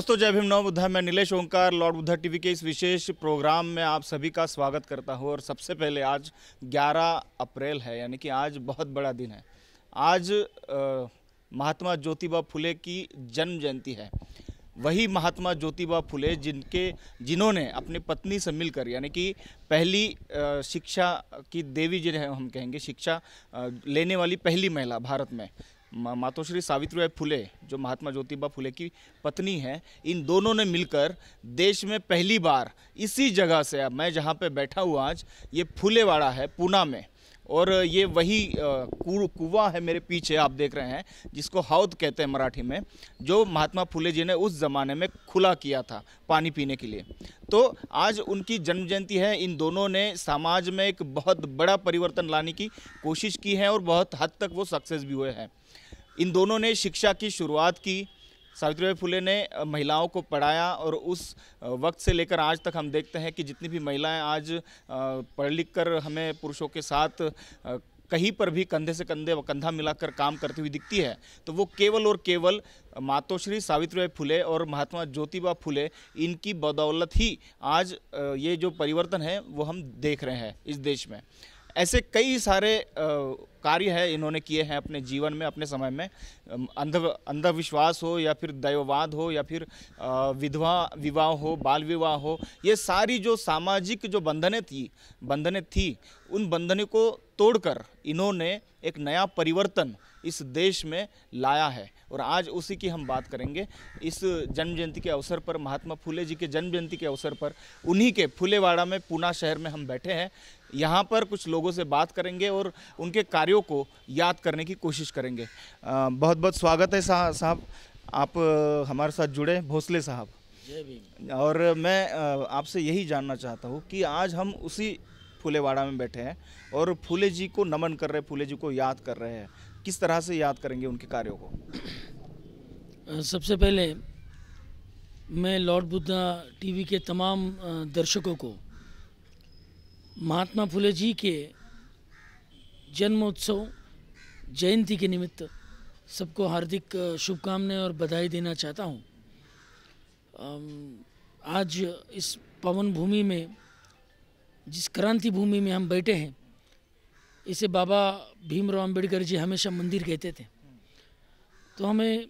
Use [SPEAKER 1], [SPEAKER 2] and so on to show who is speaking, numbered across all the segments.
[SPEAKER 1] दोस्तों जय भीम नव बुद्धा मैं नीलेश ओंकार लॉर्ड बुद्धा टीवी के इस विशेष प्रोग्राम में आप सभी का स्वागत करता हूँ और सबसे पहले आज 11 अप्रैल है यानी कि आज बहुत बड़ा दिन है आज आ, महात्मा ज्योतिबा फुले की जन्म जयंती है वही महात्मा ज्योतिबा फुले जिनके जिन्होंने अपनी पत्नी से मिलकर यानी कि पहली शिक्षा की देवी जिन्हें हम कहेंगे शिक्षा लेने वाली पहली महिला भारत में मातोश्री सावित्रीबाई फुले जो महात्मा ज्योतिबा फुले की पत्नी हैं इन दोनों ने मिलकर देश में पहली बार इसी जगह से अब मैं जहाँ पे बैठा हुआ आज ये फुलेवाड़ा है पूना में और ये वही कुआ है मेरे पीछे आप देख रहे हैं जिसको हाउद कहते हैं मराठी में जो महात्मा फुले जी ने उस ज़माने में खुला किया था पानी पीने के लिए तो आज उनकी जन्म जयंती है इन दोनों ने समाज में एक बहुत बड़ा परिवर्तन लाने की कोशिश की है और बहुत हद तक वो सक्सेस भी हुए हैं इन दोनों ने शिक्षा की शुरुआत की सावित्रीबाई फुले ने महिलाओं को पढ़ाया और उस वक्त से लेकर आज तक हम देखते हैं कि जितनी भी महिलाएं आज पढ़ लिख कर हमें पुरुषों के साथ कहीं पर भी कंधे से कंधे कंधा मिलाकर काम करती हुई दिखती है तो वो केवल और केवल मातोश्री सावित्रीबाई फुले और महात्मा ज्योतिबा फुले इनकी बदौलत ही आज ये जो परिवर्तन है वो हम देख रहे हैं इस देश में ऐसे कई सारे कार्य हैं इन्होंने किए हैं अपने जीवन में अपने समय में अंध अंधविश्वास हो या फिर दैववाद हो या फिर विधवा विवाह हो बाल विवाह हो ये सारी जो सामाजिक जो बंधने थी बंधने थी उन बंधने को तोड़कर इन्होंने एक नया परिवर्तन इस देश में लाया है और आज उसी की हम बात करेंगे इस जन्म जयंती के अवसर पर महात्मा फुले जी के जन्म जयंती के अवसर पर उन्हीं के फुलेवाड़ा में पूना शहर में हम बैठे हैं यहाँ पर कुछ लोगों से बात करेंगे और उनके कार्यों को याद करने की कोशिश करेंगे आ, बहुत बहुत स्वागत है साहब आप हमारे साथ जुड़े भोसले साहब और मैं आपसे यही जानना चाहता हूँ कि आज हम उसी फूलेवाड़ा में बैठे हैं और फूले जी को नमन कर रहे हैं फूले जी को याद कर रहे हैं किस तरह से याद करेंगे उनके कार्यों
[SPEAKER 2] को सबसे पहले मैं लॉर्ड बुद्धा टीवी के तमाम दर्शकों को महात्मा फुले जी के जन्मोत्सव जयंती के निमित्त सबको हार्दिक शुभकामनाएं और बधाई देना चाहता हूँ आज इस पवन भूमि में जिस क्रांति भूमि में हम बैठे हैं इसे बाबा भीमराव अंबेडकर जी हमेशा मंदिर कहते थे तो हमें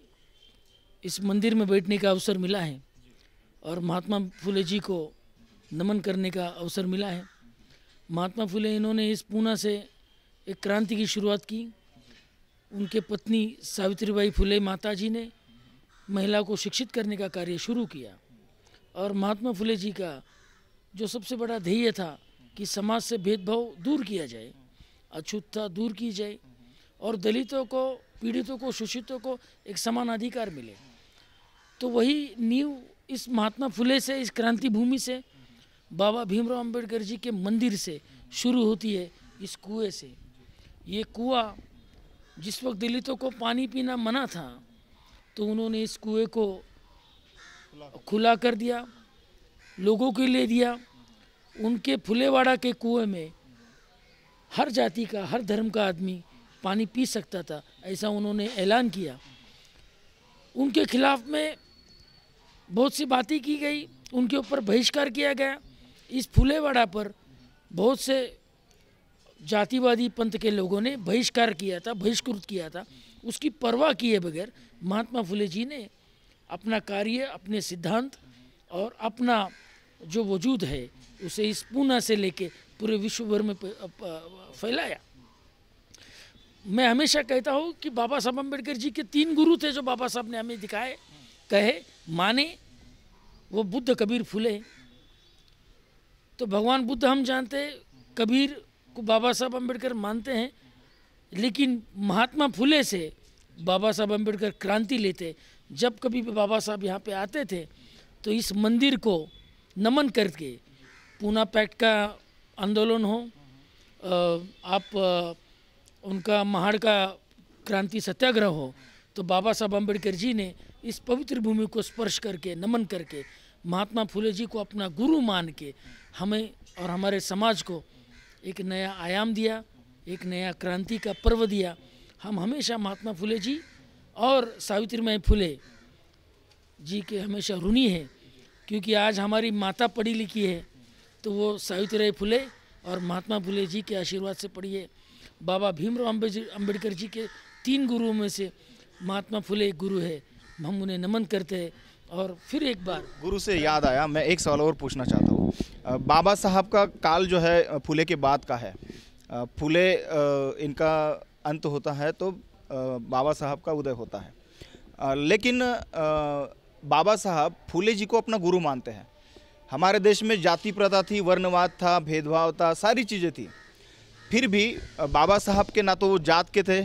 [SPEAKER 2] इस मंदिर में बैठने का अवसर मिला है और महात्मा फुले जी को नमन करने का अवसर मिला है महात्मा फुले इन्होंने इस पूना से एक क्रांति की शुरुआत की उनके पत्नी सावित्रीबाई फुले माता जी ने महिला को शिक्षित करने का कार्य शुरू किया और महात्मा फुले जी का जो सबसे बड़ा ध्येय था कि समाज से भेदभाव दूर किया जाए अछूतता दूर की जाए और दलितों को पीड़ितों को शोषितों को एक समान अधिकार मिले तो वही नींव इस महात्मा फुले से इस क्रांति भूमि से बाबा भीमराव अंबेडकर जी के मंदिर से शुरू होती है इस कुएं से ये कुआ जिस वक्त दलितों को पानी पीना मना था तो उन्होंने इस कुएं को खुला कर दिया लोगों के लिए दिया उनके फुलेवाड़ा के कुएं में हर जाति का हर धर्म का आदमी पानी पी सकता था ऐसा उन्होंने ऐलान किया उनके खिलाफ में बहुत सी बातें की गई उनके ऊपर बहिष्कार किया गया इस फूलेवाड़ा पर बहुत से जातिवादी पंथ के लोगों ने बहिष्कार किया था बहिष्कृत किया था उसकी परवाह किए बगैर महात्मा फुले जी ने अपना कार्य अपने सिद्धांत और अपना जो वजूद है उसे इस पूना से लेके पूरे विश्व भर में फैलाया मैं हमेशा कहता हूँ कि बाबा साहब अम्बेडकर जी के तीन गुरु थे जो बाबा साहब ने हमें दिखाए कहे माने वो बुद्ध कबीर फूले तो भगवान बुद्ध हम जानते कबीर को बाबा साहब अम्बेडकर मानते हैं लेकिन महात्मा फूले से बाबा साहब अम्बेडकर क्रांति लेते जब कभी भी बाबा साहब यहाँ पे आते थे तो इस मंदिर को नमन करके पूना पैक्ट का आंदोलन हो आप उनका महाड़ का क्रांति सत्याग्रह हो तो बाबा साहब अम्बेडकर जी ने इस पवित्र भूमि को स्पर्श करके नमन करके महात्मा फुले जी को अपना गुरु मान के हमें और हमारे समाज को एक नया आयाम दिया एक नया क्रांति का पर्व दिया हम हमेशा महात्मा फुले जी और सावित्रीमय फुले जी के हमेशा ऋणी हैं क्योंकि आज हमारी माता पढ़ी लिखी है तो वो सावित्री फुले और महात्मा फुले जी के आशीर्वाद से पढ़िए बाबा भीमराव अम्बेडकर जी के तीन गुरुओं में से महात्मा फुले एक गुरु है हम उन्हें नमन करते हैं और फिर एक बार
[SPEAKER 1] गुरु से याद आया मैं एक सवाल और पूछना चाहता हूँ बाबा साहब का काल जो है फुले के बाद का है फुले इनका अंत होता है तो बाबा साहब का उदय होता है लेकिन बाबा साहब फुले जी को अपना गुरु मानते हैं हमारे देश में जाति प्रथा थी वर्णवाद था भेदभाव था सारी चीज़ें थी फिर भी बाबा साहब के ना तो वो जात के थे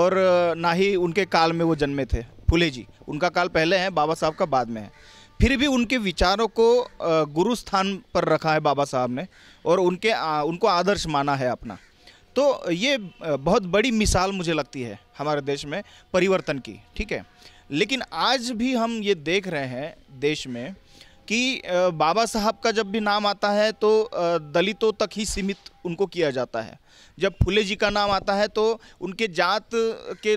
[SPEAKER 1] और ना ही उनके काल में वो जन्मे थे फुले जी उनका काल पहले है बाबा साहब का बाद में है फिर भी उनके विचारों को गुरु स्थान पर रखा है बाबा साहब ने और उनके उनको आदर्श माना है अपना तो ये बहुत बड़ी मिसाल मुझे लगती है हमारे देश में परिवर्तन की ठीक है लेकिन आज भी हम ये देख रहे हैं देश में कि बाबा साहब का जब भी नाम आता है तो दलितों तक ही सीमित उनको किया जाता है जब फुले जी का नाम आता है तो उनके जात के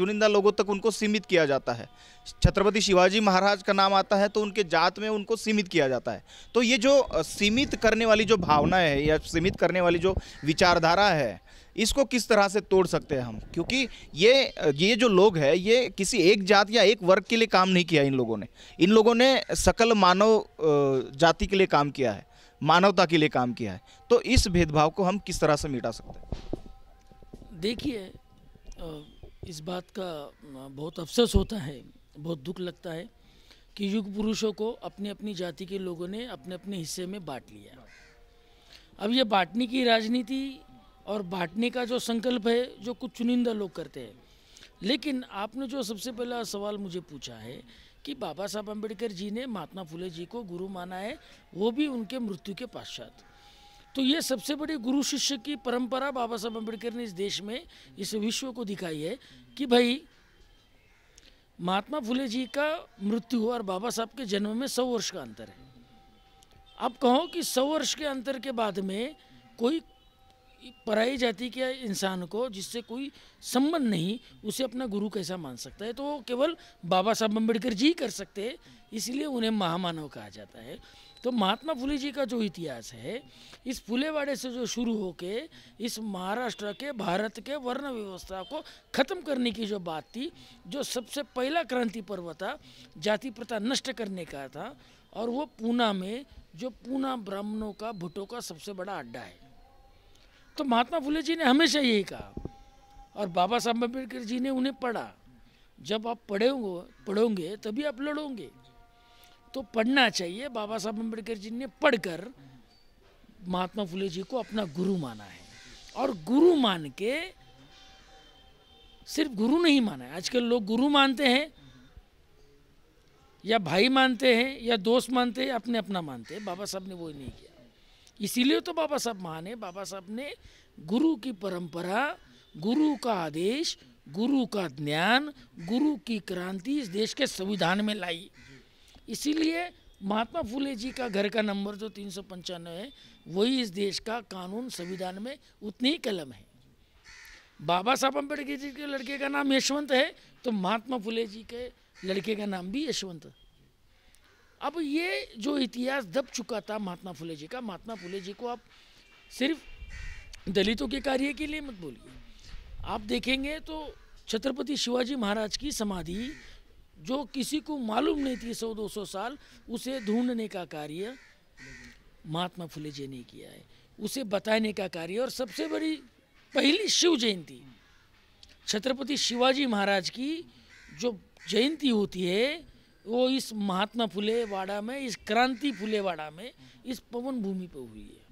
[SPEAKER 1] चुनिंदा लोगों तक उनको सीमित किया जाता है छत्रपति शिवाजी महाराज का नाम आता है तो उनके जात में उनको सीमित किया जाता है तो ये जो सीमित करने वाली जो भावना है या सीमित करने वाली जो विचारधारा है इसको किस तरह से तोड़ सकते हैं हम क्योंकि ये ये जो लोग हैं ये किसी एक जात या एक वर्ग के लिए काम नहीं किया इन लोगों ने इन लोगों ने सकल मानव जाति के लिए काम किया है मानवता के लिए काम किया है तो इस भेदभाव को हम किस तरह से मिटा सकते हैं
[SPEAKER 2] देखिए इस बात का बहुत अफसोस होता है बहुत दुख लगता है कि युग पुरुषों को अपनी अपनी जाति के लोगों ने अपने अपने हिस्से में बांट लिया अब ये बांटने की राजनीति और बांटने का जो संकल्प है जो कुछ चुनिंदा लोग करते हैं लेकिन आपने जो सबसे पहला सवाल मुझे पूछा है कि बाबा साहब अम्बेडकर जी ने महात्मा फुले जी को गुरु माना है वो भी उनके मृत्यु के पश्चात तो ये सबसे बड़ी गुरु शिष्य की परंपरा बाबा साहब अम्बेडकर ने इस देश में इस विश्व को दिखाई है कि भाई महात्मा फुले जी का मृत्यु और बाबा साहब के जन्म में सौ वर्ष का अंतर है आप कहो कि सौ वर्ष के अंतर के बाद में कोई पराई जाति के इंसान को जिससे कोई संबंध नहीं उसे अपना गुरु कैसा मान सकता है तो केवल बाबा साहब अम्बेडकर जी कर सकते हैं इसलिए उन्हें महामानव कहा जाता है तो महात्मा फुले जी का जो इतिहास है इस फुलेवाड़े से जो शुरू होके इस महाराष्ट्र के भारत के वर्ण व्यवस्था को ख़त्म करने की जो बात थी जो सबसे पहला क्रांति पर्व था जाति प्रथा नष्ट करने का था और वो पूना में जो पूना ब्राह्मणों का भुटों का सबसे बड़ा अड्डा है तो महात्मा फुले जी ने हमेशा यही कहा और बाबा साहब अम्बेडकर जी ने उन्हें पढ़ा जब आप पढ़ेंगे पढ़ोगे तभी आप लड़ोगे तो पढ़ना चाहिए बाबा साहब अम्बेडकर जी ने पढ़कर महात्मा फुले जी को अपना गुरु माना है और गुरु मान के सिर्फ गुरु नहीं माना है आजकल लोग गुरु मानते हैं या भाई मानते हैं या दोस्त मानते हैं अपने अपना मानते हैं बाबा साहब ने वो नहीं किया इसीलिए तो बाबा साहब माने बाबा साहब ने गुरु की परंपरा गुरु का आदेश गुरु का ज्ञान गुरु की क्रांति इस देश के संविधान में लाई इसीलिए महात्मा फुले जी का घर का नंबर जो तीन सौ पंचानवे है वही इस देश का कानून संविधान में उतनी ही कलम है बाबा साहब अम्बेडकर जी के लड़के का नाम यशवंत है तो महात्मा फुले जी के लड़के का नाम भी यशवंत है अब ये जो इतिहास दब चुका था महात्मा फुले जी का महात्मा फुले जी को आप सिर्फ दलितों के कार्य के लिए मत बोलिए आप देखेंगे तो छत्रपति शिवाजी महाराज की समाधि जो किसी को मालूम नहीं थी सौ दो सौ साल उसे ढूंढने का कार्य महात्मा फुले जी ने किया है उसे बताने का कार्य और सबसे बड़ी पहली शिव जयंती छत्रपति शिवाजी महाराज की जो जयंती होती है वो इस महात्मा फुलेवाड़ा में इस क्रांति फुलेवाड़ा में इस पवन भूमि पर हुई है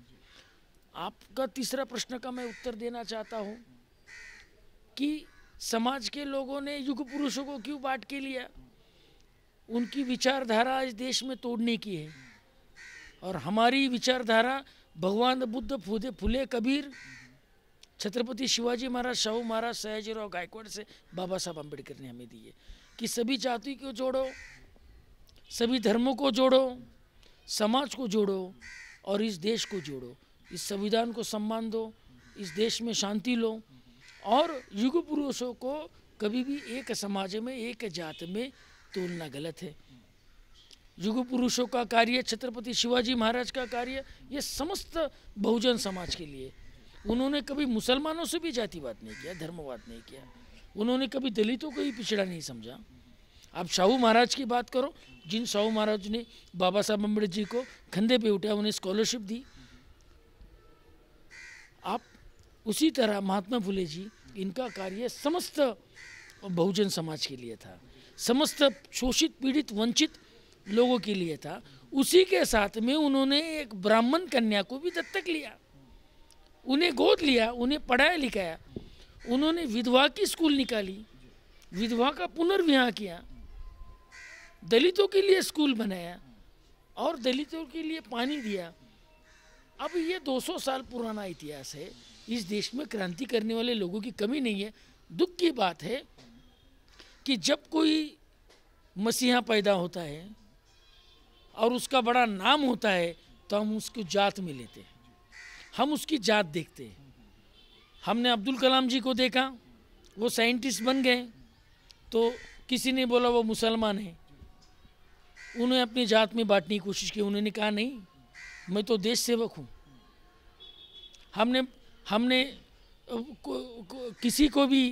[SPEAKER 2] आपका तीसरा प्रश्न का मैं उत्तर देना चाहता हूँ कि समाज के लोगों ने युग पुरुषों को क्यों बांट के लिया उनकी विचारधारा इस देश में तोड़ने की है और हमारी विचारधारा भगवान बुद्ध फूदे फुले कबीर छत्रपति शिवाजी महाराज शाहू महाराज सयाजीराव गायकवाड़ से बाबा साहब अम्बेडकर ने हमें दी है कि सभी जाति को जोड़ो सभी धर्मों को जोड़ो समाज को जोड़ो और इस देश को जोड़ो इस संविधान को सम्मान दो इस देश में शांति लो और युग पुरुषों को कभी भी एक समाज में एक जात में तोलना गलत है युग पुरुषों का कार्य छत्रपति शिवाजी महाराज का कार्य ये समस्त बहुजन समाज के लिए उन्होंने कभी मुसलमानों से भी जातिवाद नहीं किया धर्मवाद नहीं किया उन्होंने कभी दलितों को ही पिछड़ा नहीं समझा आप शाहू महाराज की बात करो जिन शाहू महाराज ने बाबा साहब अम्बेडकर जी को खंधे पे उठाया उन्हें स्कॉलरशिप दी आप उसी तरह महात्मा फुले जी इनका कार्य समस्त बहुजन समाज के लिए था समस्त शोषित पीड़ित वंचित लोगों के लिए था उसी के साथ में उन्होंने एक ब्राह्मण कन्या को भी दत्तक लिया उन्हें गोद लिया उन्हें पढ़ाया लिखाया उन्होंने विधवा की स्कूल निकाली विधवा का पुनर्विवाह किया दलितों के लिए स्कूल बनाया और दलितों के लिए पानी दिया अब ये 200 साल पुराना इतिहास है इस देश में क्रांति करने वाले लोगों की कमी नहीं है दुख की बात है कि जब कोई मसीहा पैदा होता है और उसका बड़ा नाम होता है तो हम उसको जात में लेते हैं हम उसकी जात देखते हैं हमने अब्दुल कलाम जी को देखा वो साइंटिस्ट बन गए तो किसी ने बोला वो मुसलमान है उन्हें अपनी जात में बांटने की कोशिश की उन्होंने कहा नहीं मैं तो देश सेवक हूँ हमने हमने को, को, किसी को भी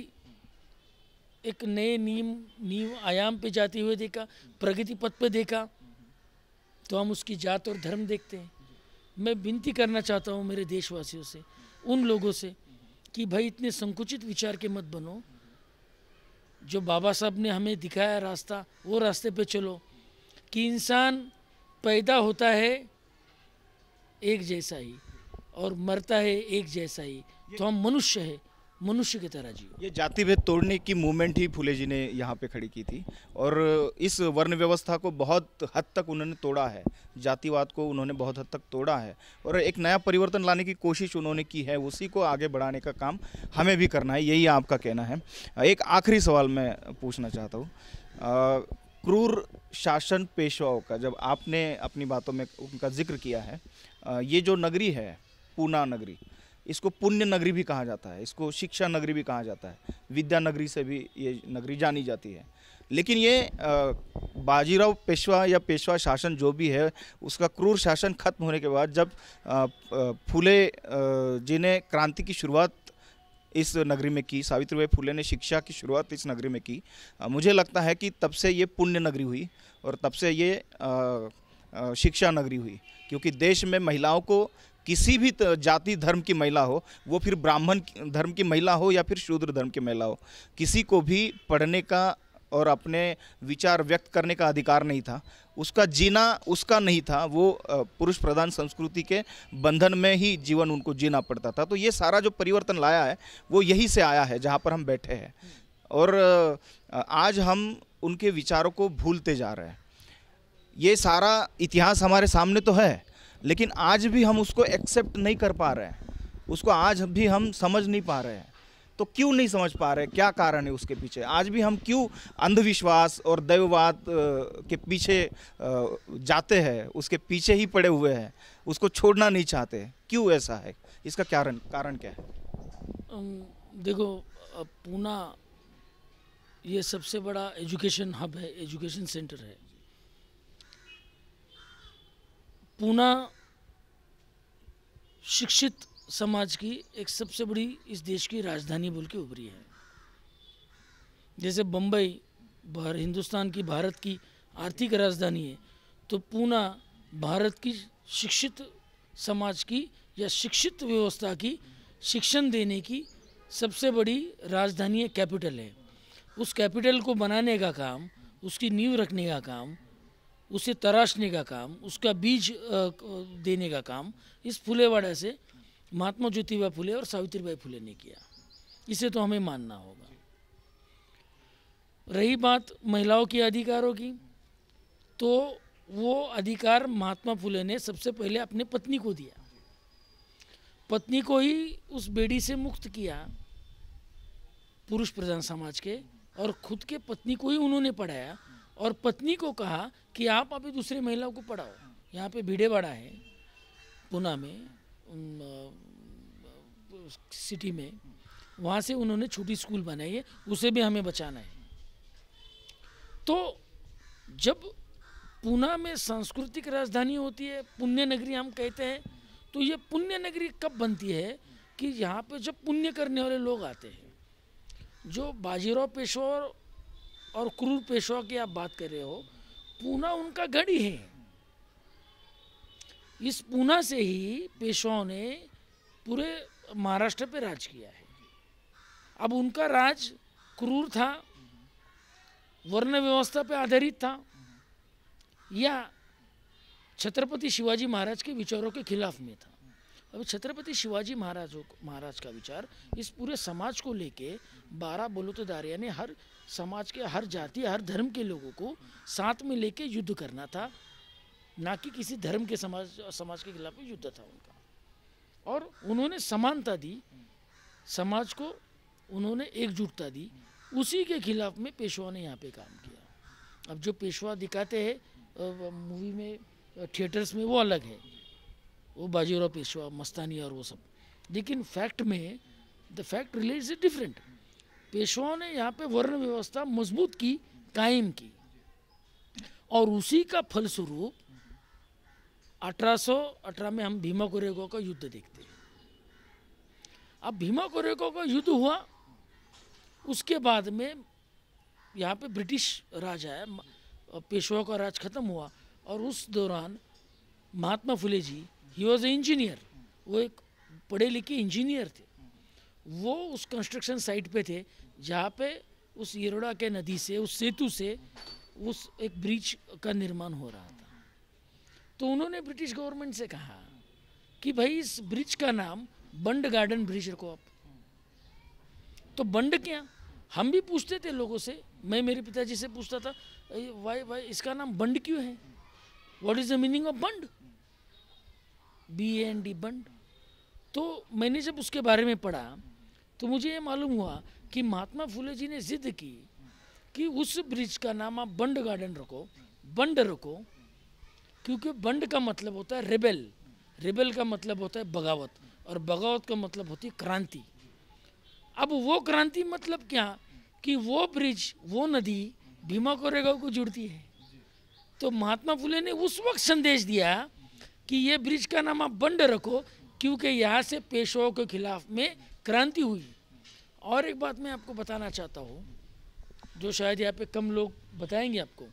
[SPEAKER 2] एक नए नीम नीम आयाम पे जाते हुए देखा प्रगति पथ पे देखा तो हम उसकी जात और धर्म देखते हैं मैं विनती करना चाहता हूँ मेरे देशवासियों से उन लोगों से कि भाई इतने संकुचित विचार के मत बनो जो बाबा साहब ने हमें दिखाया रास्ता वो रास्ते पे चलो कि इंसान पैदा होता है एक जैसा ही और मरता है एक जैसा ही तो हम मनुष्य है मनुष्य की तरह जी
[SPEAKER 1] ये जाति भेद तोड़ने की मूवमेंट ही फूले जी ने यहाँ पे खड़ी की थी और इस वर्ण व्यवस्था को बहुत हद तक उन्होंने तोड़ा है जातिवाद को उन्होंने बहुत हद तक तोड़ा है और एक नया परिवर्तन लाने की कोशिश उन्होंने की है उसी को आगे बढ़ाने का काम हमें भी करना है यही आपका कहना है एक आखिरी सवाल मैं पूछना चाहता हूँ क्रूर शासन पेशवाओं का जब आपने अपनी बातों में उनका जिक्र किया है ये जो नगरी है पूना नगरी इसको पुण्य नगरी भी कहा जाता है इसको शिक्षा नगरी भी कहा जाता है विद्या नगरी से भी ये नगरी जानी जाती है लेकिन ये बाजीराव पेशवा या पेशवा शासन जो भी है उसका क्रूर शासन खत्म होने के बाद जब फूले जी ने क्रांति की शुरुआत इस नगरी में की सावित्रीबाई फुले ने शिक्षा की शुरुआत इस नगरी में की मुझे लगता है कि तब से ये पुण्य नगरी हुई और तब से ये शिक्षा नगरी हुई क्योंकि देश में महिलाओं को किसी भी जाति धर्म की महिला हो वो फिर ब्राह्मण धर्म की महिला हो या फिर शूद्र धर्म की महिला हो किसी को भी पढ़ने का और अपने विचार व्यक्त करने का अधिकार नहीं था उसका जीना उसका नहीं था वो पुरुष प्रधान संस्कृति के बंधन में ही जीवन उनको जीना पड़ता था तो ये सारा जो परिवर्तन लाया है वो यहीं से आया है जहाँ पर हम बैठे हैं और आज हम उनके विचारों को भूलते जा रहे हैं ये सारा इतिहास हमारे सामने तो है लेकिन आज भी हम उसको एक्सेप्ट नहीं कर पा रहे हैं उसको आज भी हम समझ नहीं पा रहे हैं तो क्यों नहीं समझ पा रहे क्या कारण है उसके पीछे आज भी हम क्यों अंधविश्वास और दैववाद के पीछे जाते हैं उसके पीछे ही पड़े हुए हैं उसको छोड़ना नहीं चाहते क्यों ऐसा है इसका कारण कारण क्या है
[SPEAKER 2] देखो पूना ये सबसे बड़ा एजुकेशन हब है एजुकेशन सेंटर है पूना शिक्षित समाज की एक सबसे बड़ी इस देश की राजधानी बोल के उभरी है जैसे बम्बई हिंदुस्तान की भारत की आर्थिक राजधानी है तो पूना भारत की शिक्षित समाज की या शिक्षित व्यवस्था की शिक्षण देने की सबसे बड़ी राजधानी है कैपिटल है उस कैपिटल को बनाने का काम उसकी नींव रखने का काम उसे तराशने का काम उसका बीज देने का काम इस फुलेवाड़ा से महात्मा ज्योतिबा फुले और सावित्रीबाई फुले ने किया इसे तो हमें मानना होगा रही बात महिलाओं के अधिकारों की तो वो अधिकार महात्मा फुले ने सबसे पहले अपने पत्नी को दिया पत्नी को ही उस बेड़ी से मुक्त किया पुरुष प्रधान समाज के और खुद के पत्नी को ही उन्होंने पढ़ाया और पत्नी को कहा कि आप अभी दूसरे महिलाओं को पढ़ाओ यहाँ पे भीड़े बड़ा है पुना में सिटी में वहाँ से उन्होंने छोटी स्कूल बनाई है उसे भी हमें बचाना है तो जब पूना में सांस्कृतिक राजधानी होती है पुण्य नगरी हम कहते हैं तो ये पुण्य नगरी कब बनती है कि यहाँ पे जब पुण्य करने वाले लोग आते हैं जो बाजीराव पेशवा और क्रूर पेशवा की आप बात कर रहे हो
[SPEAKER 1] पूना उनका गढ़ी है
[SPEAKER 2] इस पूना से ही पेशवाओं ने पूरे महाराष्ट्र पे राज किया है अब उनका राज क्रूर था वर्ण व्यवस्था पे आधारित था या छत्रपति शिवाजी महाराज के विचारों के खिलाफ में था अब छत्रपति शिवाजी महाराज महाराज का विचार इस पूरे समाज को लेके बारह दारिया ने हर समाज के हर जाति हर धर्म के लोगों को साथ में लेके युद्ध करना था ना कि किसी धर्म के समाज समाज के खिलाफ युद्ध था उनका और उन्होंने समानता दी समाज को उन्होंने एकजुटता दी उसी के खिलाफ में पेशवा ने यहाँ पे काम किया अब जो पेशवा दिखाते हैं मूवी में थिएटर्स में वो अलग है वो बाजीराव पेशवा मस्तानी और वो सब लेकिन फैक्ट में the fact relate is different पेशवाओं ने यहाँ पे वर्ण व्यवस्था मजबूत की कायम की और उसी का फलस्वरूप 1818 में हम भीमा कोरेगो का युद्ध देखते हैं अब भीमा कोरेगो का युद्ध हुआ उसके बाद में यहाँ पे ब्रिटिश राज आया पेशवा का राज खत्म हुआ और उस दौरान महात्मा फुले जी ही वॉज ए इंजीनियर वो एक पढ़े लिखे इंजीनियर थे वो उस कंस्ट्रक्शन साइट पे थे जहाँ पे उस येरोडा के नदी से उस सेतु से उस एक ब्रिज का निर्माण हो रहा था तो उन्होंने ब्रिटिश गवर्नमेंट से कहा कि भाई इस ब्रिज का नाम बंड गार्डन ब्रिज रखो आप तो बंड क्या हम भी पूछते थे लोगों से मैं मेरे पिताजी से पूछता था वाई वाई इसका नाम बंड क्यों है what is the meaning of Bund B N D Bund तो मैंने जब उसके बारे में पढ़ा तो मुझे ये मालूम हुआ कि महात्मा फुले जी ने जिद की कि उस ब्रिज का नाम आप बंड गार्डन रखो बंड रखो क्योंकि बंड का मतलब होता है रिबेल रिबेल का मतलब होता है बगावत और बगावत का मतलब होती है क्रांति अब वो क्रांति मतलब क्या कि वो ब्रिज वो नदी भीमा रेगा को जुड़ती है तो महात्मा फुले ने उस वक्त संदेश दिया कि ये ब्रिज का नाम आप बंड रखो क्योंकि यहाँ से पेशो के खिलाफ में क्रांति हुई और एक बात मैं आपको बताना चाहता हूँ जो शायद यहाँ पे कम लोग बताएंगे आपको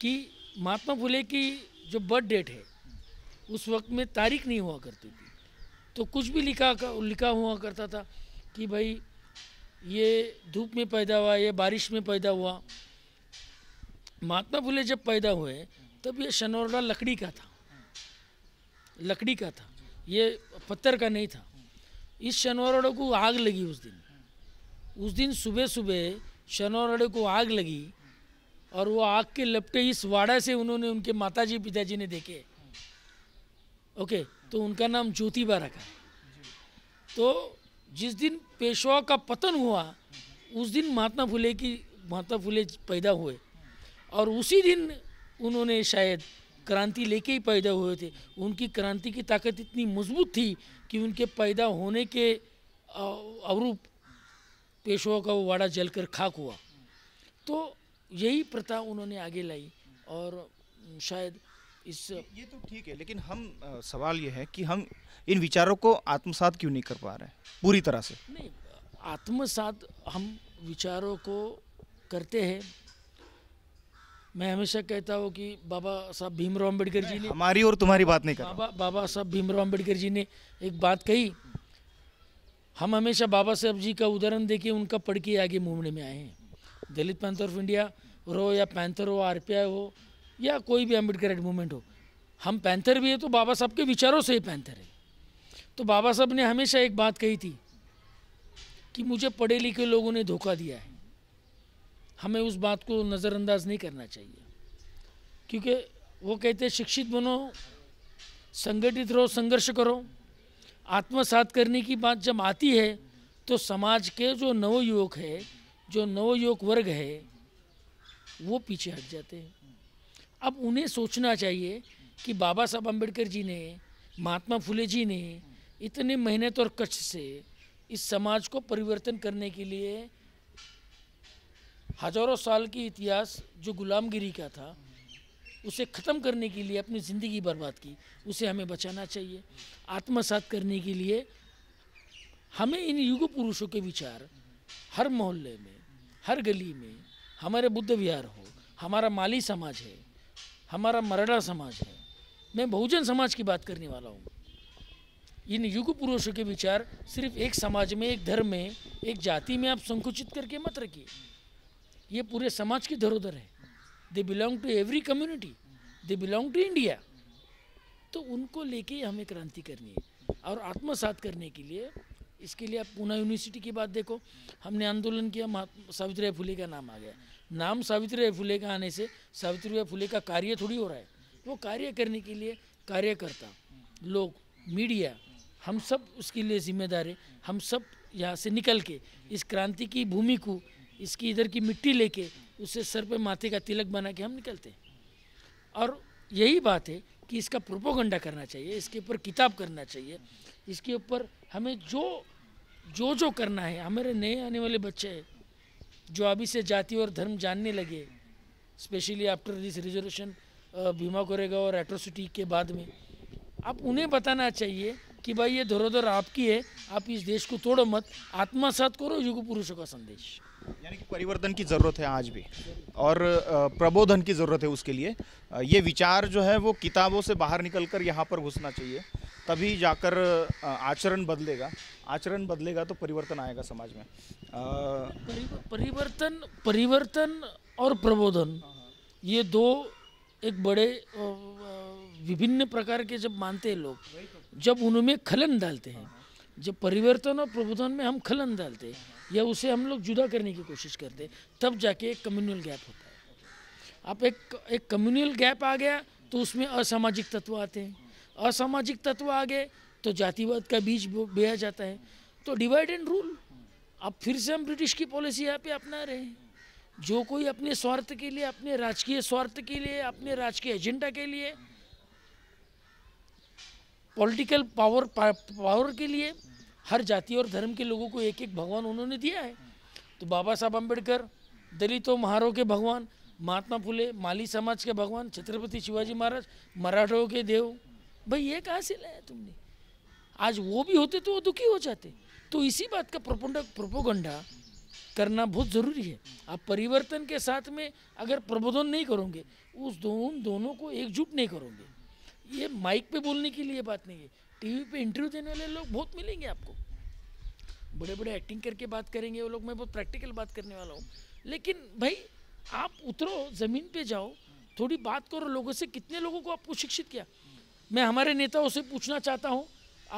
[SPEAKER 2] कि महात्मा फुले की जो बर्थ डेट है उस वक्त में तारीख नहीं हुआ करती थी तो कुछ भी लिखा लिखा हुआ करता था कि भाई ये धूप में पैदा हुआ ये बारिश में पैदा हुआ महात्मा फुले जब पैदा हुए तब ये शनौरा लकड़ी का था लकड़ी का था ये पत्थर का नहीं था इस शनौरा को आग लगी उस दिन उस दिन सुबह सुबह शनौरा को आग लगी और वो आग के लपटे इस वाड़ा से उन्होंने उनके माताजी पिताजी ने देखे ओके तो उनका नाम ज्योतिबा रखा तो जिस दिन पेशवा का पतन हुआ उस दिन महात्मा फुले की महात्मा फुले पैदा हुए और उसी दिन उन्होंने शायद क्रांति लेके ही पैदा हुए थे उनकी क्रांति की ताकत इतनी मजबूत थी कि उनके पैदा होने के अवरूप पेशवा का वो वाड़ा जलकर खाक हुआ तो यही प्रथा उन्होंने आगे लाई और शायद इस ये तो ठीक है लेकिन हम
[SPEAKER 1] आ, सवाल ये है कि हम इन विचारों को आत्मसात क्यों नहीं कर पा रहे पूरी तरह से
[SPEAKER 2] नहीं आत्मसात हम विचारों को करते हैं मैं हमेशा कहता हूँ कि बाबा साहब भीमराव अम्बेडकर जी ने हमारी और तुम्हारी बात नहीं कर बाबा बाबा साहब भीमराव अम्बेडकर जी ने एक बात कही हम हमेशा बाबा साहब जी का उदाहरण देके उनका पढ़ के आगे मुमड़े में आए हैं दलित पैंथर ऑफ इंडिया हो या पैंथर हो आर हो या कोई भी अम्बेडकर मूवमेंट हो हम पैंथर भी है तो बाबा साहब के विचारों से ही पैंथर है तो बाबा साहब ने हमेशा एक बात कही थी कि मुझे पढ़े लिखे लोगों ने धोखा दिया है हमें उस बात को नज़रअंदाज नहीं करना चाहिए क्योंकि वो कहते हैं शिक्षित बनो संगठित रहो संघर्ष करो आत्मसात करने की बात जब आती है तो समाज के जो नवयुवक है जो नवयुवक वर्ग है वो पीछे हट जाते हैं अब उन्हें सोचना चाहिए कि बाबा साहब अम्बेडकर जी ने महात्मा फुले जी ने इतने मेहनत और कष्ट से इस समाज को परिवर्तन करने के लिए हजारों साल की इतिहास जो गुलामगिरी का था उसे ख़त्म करने के लिए अपनी ज़िंदगी बर्बाद की उसे हमें बचाना चाहिए आत्मसात करने के लिए हमें इन युग पुरुषों के विचार हर मोहल्ले में हर गली में हमारे बुद्ध विहार हो हमारा माली समाज है हमारा मराठा समाज है मैं बहुजन समाज की बात करने वाला हूँ इन युग पुरुषों के विचार सिर्फ एक समाज में एक धर्म में एक जाति में आप संकुचित करके मत रखिए ये पूरे समाज की धरोधर है they belong to every community they belong to India तो उनको लेके हमें क्रांति करनी है और आत्मसात करने के लिए इसके लिए आप पूना यूनिवर्सिटी की बात देखो हमने आंदोलन किया सावित्रीबाई फुले का नाम आ गया नाम सावित्रीबाई फुले का आने से सावित्रीबाई फुले का कार्य थोड़ी हो रहा है वो कार्य करने के लिए कार्यकर्ता लोग मीडिया हम सब उसके लिए जिम्मेदार है हम सब यहाँ से निकल के इस क्रांति की भूमि को इसकी इधर की मिट्टी लेके उससे सर पे माथे का तिलक बना के हम निकलते हैं और यही बात है कि इसका प्रोपोगंडा करना चाहिए इसके ऊपर किताब करना चाहिए इसके ऊपर हमें जो जो जो करना है हमारे नए आने वाले बच्चे हैं जो अभी से जाति और धर्म जानने लगे specially after this reservation Bhima Koregaon और एट्रोसिटी के बाद में आप उन्हें बताना चाहिए कि भाई ये धरोधर आपकी है आप इस देश को तोड़ो मत आत्मसात करो युग पुरुषों का संदेश यानी
[SPEAKER 1] कि परिवर्तन की ज़रूरत है आज भी और प्रबोधन की ज़रूरत है उसके लिए ये विचार जो है वो किताबों से बाहर निकलकर यहाँ पर घुसना चाहिए तभी जाकर आचरण बदलेगा आचरण बदलेगा तो परिवर्तन आएगा
[SPEAKER 2] समाज में परिवर्तन परिवर्तन और प्रबोधन हाँ, हाँ। ये दो एक बड़े विभिन्न प्रकार के जब मानते हैं लोग तो। जब उनमें खलन डालते हैं जब परिवर्तन और प्रबोधन में हम खलन डालते हैं या उसे हम लोग जुदा करने की कोशिश करते हैं तब जाके एक कम्युनल गैप होता है आप एक एक कम्युनल गैप आ गया तो उसमें असामाजिक तत्व आते हैं असामाजिक तत्व आ गए तो जातिवाद का बीज बेहा जाता है तो डिवाइड एंड रूल अब फिर से हम ब्रिटिश की पॉलिसी यहाँ पे अपना रहे हैं जो कोई अपने स्वार्थ के लिए अपने राजकीय स्वार्थ के लिए अपने राजकीय एजेंडा के लिए पॉलिटिकल पावर पावर के लिए हर जाति और धर्म के लोगों को एक एक भगवान उन्होंने दिया है तो बाबा साहब अम्बेडकर दलितों महारों के भगवान महात्मा फुले माली समाज के भगवान छत्रपति शिवाजी महाराज मराठों के देव भाई ये कहाँ से लाया तुमने आज वो भी होते तो वो दुखी हो जाते तो इसी बात का प्रोपोंडा प्रोपोगंडा करना बहुत ज़रूरी है आप परिवर्तन के साथ में अगर प्रबोधन नहीं करोगे उस उन दोनों को एकजुट नहीं करोगे ये माइक पे बोलने के लिए बात नहीं है टीवी पे इंटरव्यू देने वाले लोग बहुत मिलेंगे आपको बड़े बड़े एक्टिंग करके बात करेंगे वो लोग मैं बहुत प्रैक्टिकल बात करने वाला हूँ लेकिन भाई आप उतरो ज़मीन पे जाओ थोड़ी बात करो लोगों से कितने लोगों को आपको शिक्षित किया मैं हमारे नेताओं से पूछना चाहता हूँ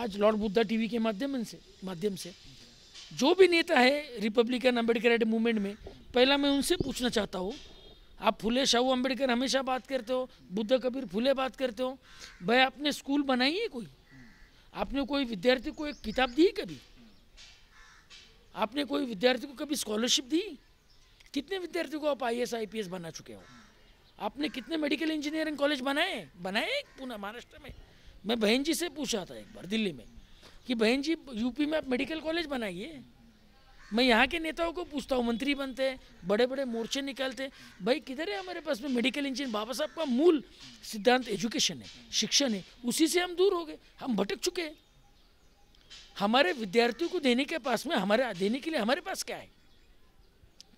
[SPEAKER 2] आज लॉर्ड बुद्धा टीवी के माध्यम से माध्यम से जो भी नेता है रिपब्लिकन अम्बेडकर मूवमेंट में पहला मैं उनसे पूछना चाहता हूँ आप फुले शाहू अम्बेडकर हमेशा बात करते हो बुद्ध कबीर फुले बात करते हो भाई आपने स्कूल बनाई है कोई आपने कोई विद्यार्थी को एक किताब दी कभी आपने कोई विद्यार्थी को कभी स्कॉलरशिप दी कितने विद्यार्थियों को आप I S I P S बना चुके हो आपने कितने मेडिकल इंजीनियरिंग कॉलेज बनाए बनाए पुणे महाराष्ट्र में मैं बहन जी से पूछा था एक बार दिल्ली में कि बहन जी यूपी में आप मेडिकल कॉलेज बनाइए मैं यहाँ के नेताओं को पूछता हूँ मंत्री बनते हैं बड़े बड़े मोर्चे निकालते हैं भाई किधर है हमारे पास में मेडिकल इंजीनियर बाबा साहब का मूल सिद्धांत एजुकेशन है शिक्षण है उसी से हम दूर हो गए हम भटक चुके हैं हमारे विद्यार्थियों को देने के पास में हमारे देने के लिए हमारे पास क्या है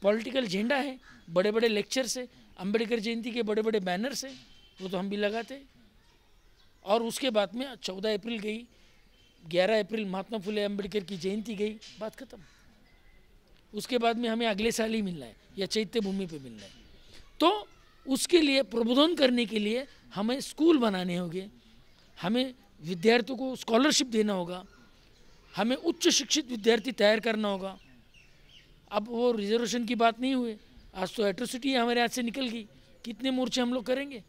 [SPEAKER 2] पॉलिटिकल झेंडा है बड़े बड़े लेक्चर से अम्बेडकर जयंती के बड़े बड़े बैनर्स हैं वो तो हम भी लगाते और उसके बाद में चौदह अप्रैल गई ग्यारह अप्रैल महात्मा फुले अम्बेडकर की जयंती गई बात खत्म उसके बाद में हमें अगले साल ही मिलना है या चैत्य भूमि पे मिलना है तो उसके लिए प्रबोधन करने के लिए हमें स्कूल बनाने होंगे हमें विद्यार्थियों को स्कॉलरशिप देना होगा हमें उच्च शिक्षित विद्यार्थी तैयार करना होगा अब वो रिजर्वेशन की बात नहीं हुई आज तो एट्रोसिटी हमारे हाथ से निकल गई कितने मोर्चे हम लोग करेंगे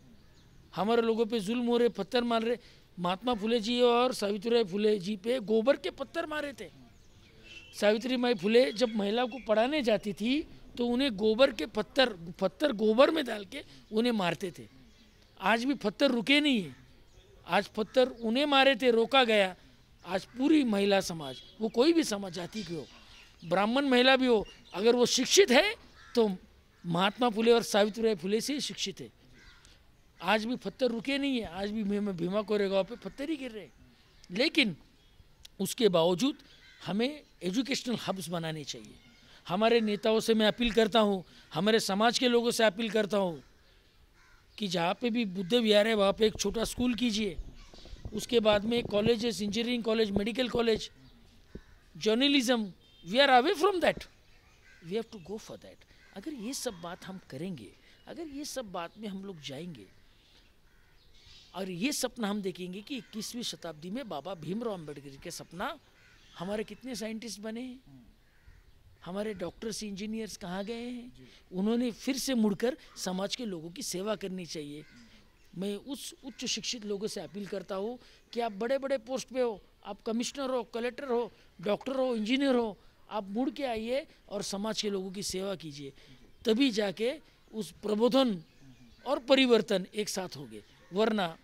[SPEAKER 2] हमारे लोगों पे जुल्म हो रहे पत्थर मार रहे महात्मा फुले जी और सावित्रीबाई फुले जी पे गोबर के पत्थर मारे थे सावित्री माई फुले जब महिला को पढ़ाने जाती थी तो उन्हें गोबर के पत्थर पत्थर गोबर में डाल के उन्हें मारते थे आज भी पत्थर रुके नहीं है आज पत्थर उन्हें मारे थे रोका गया आज पूरी महिला समाज वो कोई भी समाज जाति क्यों हो ब्राह्मण महिला भी हो अगर वो शिक्षित है तो महात्मा फुले और सावित्रीबाई फुले से शिक्षित है आज भी पत्थर रुके नहीं है आज भी भीमा कोरेगांव पे पत्थर ही गिर रहे हैं लेकिन उसके बावजूद हमें एजुकेशनल हब्स बनाने चाहिए हमारे नेताओं से मैं अपील करता हूँ हमारे समाज के लोगों से अपील करता हूँ कि जहाँ पे भी बुद्ध विहार है वहाँ पे एक छोटा स्कूल कीजिए उसके बाद में colleges engineering college medical college journalism we are away from that we have to go for that अगर ये सब बात हम करेंगे अगर ये सब बात में हम लोग जाएंगे और ये सपना हम देखेंगे कि इक्कीसवीं शताब्दी में बाबा भीमराव अम्बेडकर के सपना हमारे कितने साइंटिस्ट बने हैं हमारे डॉक्टर्स इंजीनियर्स कहाँ गए हैं उन्होंने फिर से मुड़कर समाज के लोगों की सेवा करनी चाहिए मैं उस उच्च शिक्षित लोगों से अपील करता हूँ कि आप बड़े बड़े पोस्ट पे हो आप कमिश्नर हो कलेक्टर हो डॉक्टर हो इंजीनियर हो आप मुड़ के आइए और समाज के लोगों की सेवा कीजिए तभी जाके उस प्रबोधन और परिवर्तन एक साथ गए वरना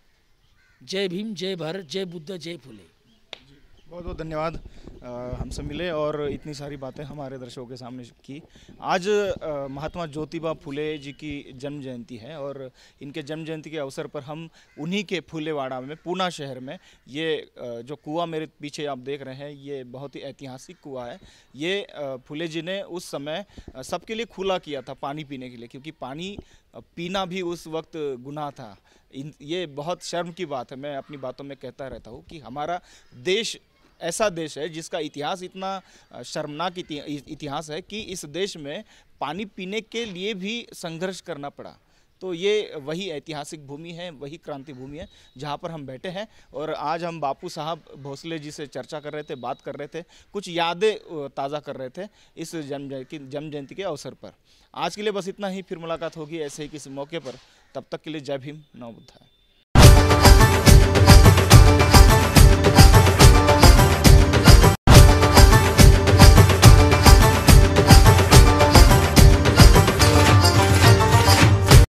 [SPEAKER 2] जय भीम जय भारत जय बुद्ध जय फुले बहुत बहुत धन्यवाद
[SPEAKER 1] हमसे मिले और इतनी सारी बातें हमारे दर्शकों के सामने की आज महात्मा ज्योतिबा फुले जी की जन्म जयंती है और इनके जन्म जयंती के अवसर पर हम उन्हीं के फूलेवाड़ा में पूना शहर में ये जो कुआ मेरे पीछे आप देख रहे हैं ये बहुत ही ऐतिहासिक कुआ है ये फुले जी ने उस समय सबके लिए खुला किया था पानी पीने के लिए क्योंकि पानी पीना भी उस वक्त गुनाह था इन ये बहुत शर्म की बात है मैं अपनी बातों में कहता रहता हूँ कि हमारा देश ऐसा देश है जिसका इतिहास इतना शर्मनाक इतिहास है कि इस देश में पानी पीने के लिए भी संघर्ष करना पड़ा तो ये वही ऐतिहासिक भूमि है वही क्रांति भूमि है जहाँ पर हम बैठे हैं और आज हम बापू साहब भोसले जी से चर्चा कर रहे थे बात कर रहे थे कुछ यादें ताज़ा कर रहे थे इस जन्म जयंती जन्म जयंती के अवसर पर आज के लिए बस इतना ही फिर मुलाकात होगी ऐसे ही किसी मौके पर तब तक के लिए जय भीम नव बुद्धा